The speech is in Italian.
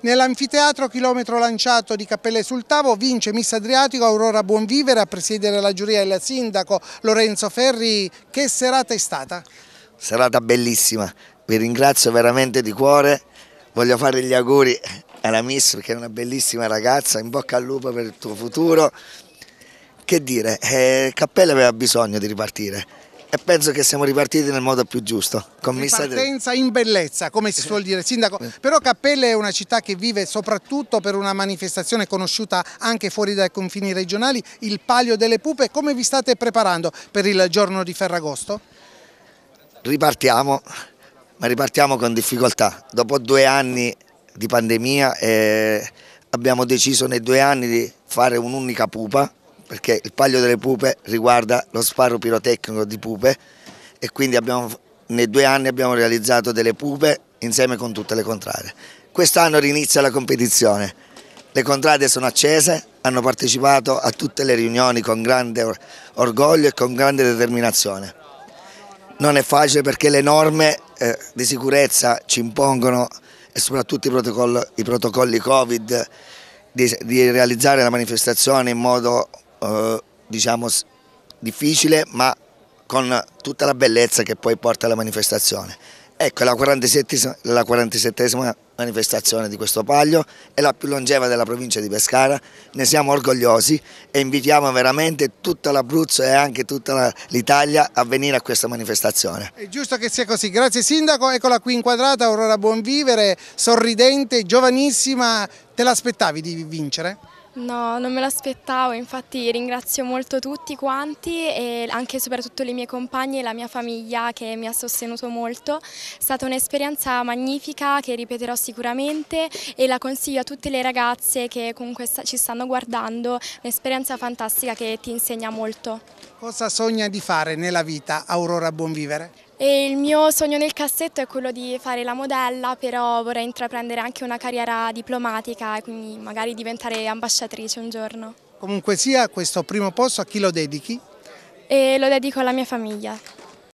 Nell'anfiteatro chilometro lanciato di Cappelle sul Tavo vince Miss Adriatico Aurora Buonvivere a presiedere la giuria il sindaco Lorenzo Ferri. Che serata è stata? Serata bellissima, vi ringrazio veramente di cuore, voglio fare gli auguri alla Miss perché è una bellissima ragazza, in bocca al lupo per il tuo futuro. Che dire, eh, Cappelle aveva bisogno di ripartire, e penso che siamo ripartiti nel modo più giusto. Partenza in bellezza, come si suol dire, Sindaco. Però Cappelle è una città che vive soprattutto per una manifestazione conosciuta anche fuori dai confini regionali, il Palio delle Pupe. Come vi state preparando per il giorno di Ferragosto? Ripartiamo, ma ripartiamo con difficoltà. Dopo due anni di pandemia eh, abbiamo deciso nei due anni di fare un'unica pupa perché il Paglio delle Pupe riguarda lo sparo pirotecnico di pupe e quindi abbiamo, nei due anni abbiamo realizzato delle pupe insieme con tutte le contrade. Quest'anno rinizia la competizione, le contrade sono accese, hanno partecipato a tutte le riunioni con grande orgoglio e con grande determinazione. Non è facile perché le norme eh, di sicurezza ci impongono e soprattutto i protocolli, i protocolli Covid di, di realizzare la manifestazione in modo eh, diciamo, difficile ma con tutta la bellezza che poi porta alla manifestazione. Ecco, la 47esima, la 47esima manifestazione di questo Paglio, è la più longeva della provincia di Pescara, ne siamo orgogliosi e invitiamo veramente tutta l'Abruzzo e anche tutta l'Italia a venire a questa manifestazione. È giusto che sia così, grazie Sindaco, eccola qui inquadrata, Aurora Buonvivere, sorridente, giovanissima, te l'aspettavi di vincere? No, non me l'aspettavo, infatti ringrazio molto tutti quanti e anche e soprattutto le mie compagne e la mia famiglia che mi ha sostenuto molto. È stata un'esperienza magnifica che ripeterò sicuramente e la consiglio a tutte le ragazze che comunque ci stanno guardando, un'esperienza fantastica che ti insegna molto. Cosa sogna di fare nella vita Aurora Buonvivere? E il mio sogno nel cassetto è quello di fare la modella, però vorrei intraprendere anche una carriera diplomatica e quindi magari diventare ambasciatrice un giorno. Comunque sia, questo primo posto a chi lo dedichi? E lo dedico alla mia famiglia.